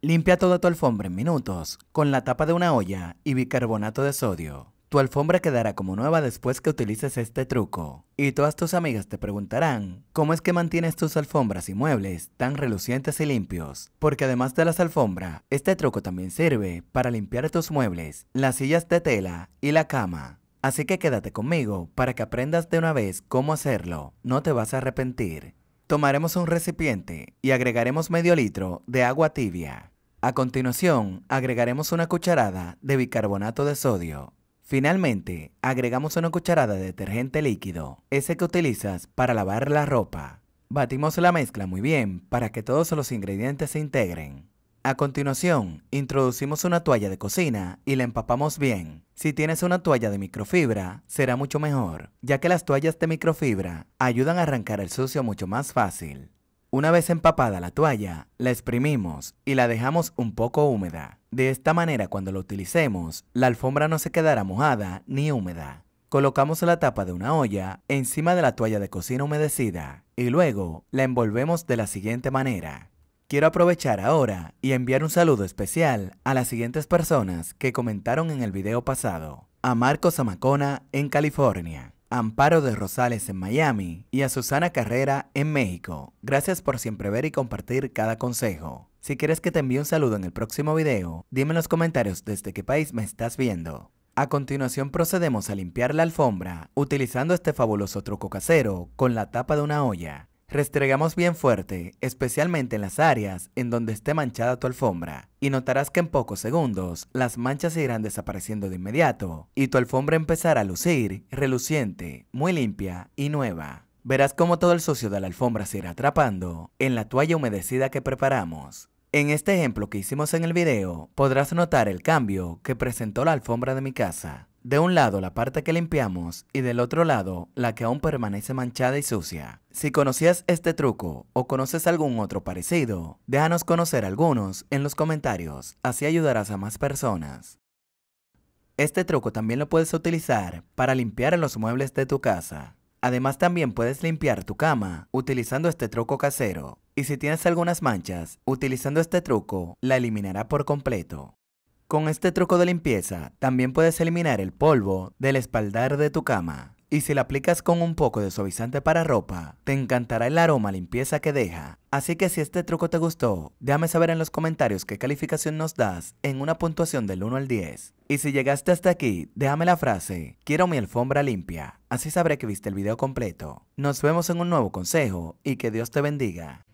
Limpia toda tu alfombra en minutos con la tapa de una olla y bicarbonato de sodio. Tu alfombra quedará como nueva después que utilices este truco. Y todas tus amigas te preguntarán, ¿cómo es que mantienes tus alfombras y muebles tan relucientes y limpios? Porque además de las alfombras, este truco también sirve para limpiar tus muebles, las sillas de tela y la cama. Así que quédate conmigo para que aprendas de una vez cómo hacerlo. No te vas a arrepentir. Tomaremos un recipiente y agregaremos medio litro de agua tibia. A continuación, agregaremos una cucharada de bicarbonato de sodio. Finalmente, agregamos una cucharada de detergente líquido, ese que utilizas para lavar la ropa. Batimos la mezcla muy bien para que todos los ingredientes se integren. A continuación, introducimos una toalla de cocina y la empapamos bien. Si tienes una toalla de microfibra, será mucho mejor, ya que las toallas de microfibra ayudan a arrancar el sucio mucho más fácil. Una vez empapada la toalla, la exprimimos y la dejamos un poco húmeda. De esta manera, cuando la utilicemos, la alfombra no se quedará mojada ni húmeda. Colocamos la tapa de una olla encima de la toalla de cocina humedecida y luego la envolvemos de la siguiente manera. Quiero aprovechar ahora y enviar un saludo especial a las siguientes personas que comentaron en el video pasado. A Marcos Amacona en California, a Amparo de Rosales en Miami y a Susana Carrera en México. Gracias por siempre ver y compartir cada consejo. Si quieres que te envíe un saludo en el próximo video, dime en los comentarios desde qué país me estás viendo. A continuación procedemos a limpiar la alfombra utilizando este fabuloso truco casero con la tapa de una olla. Restregamos bien fuerte, especialmente en las áreas en donde esté manchada tu alfombra, y notarás que en pocos segundos las manchas irán desapareciendo de inmediato y tu alfombra empezará a lucir reluciente, muy limpia y nueva. Verás cómo todo el sucio de la alfombra se irá atrapando en la toalla humedecida que preparamos. En este ejemplo que hicimos en el video, podrás notar el cambio que presentó la alfombra de mi casa. De un lado la parte que limpiamos y del otro lado la que aún permanece manchada y sucia. Si conocías este truco o conoces algún otro parecido, déjanos conocer algunos en los comentarios, así ayudarás a más personas. Este truco también lo puedes utilizar para limpiar los muebles de tu casa. Además también puedes limpiar tu cama utilizando este truco casero. Y si tienes algunas manchas, utilizando este truco, la eliminará por completo. Con este truco de limpieza también puedes eliminar el polvo del espaldar de tu cama. Y si la aplicas con un poco de suavizante para ropa, te encantará el aroma limpieza que deja. Así que si este truco te gustó, déjame saber en los comentarios qué calificación nos das en una puntuación del 1 al 10. Y si llegaste hasta aquí, déjame la frase, quiero mi alfombra limpia, así sabré que viste el video completo. Nos vemos en un nuevo consejo y que Dios te bendiga.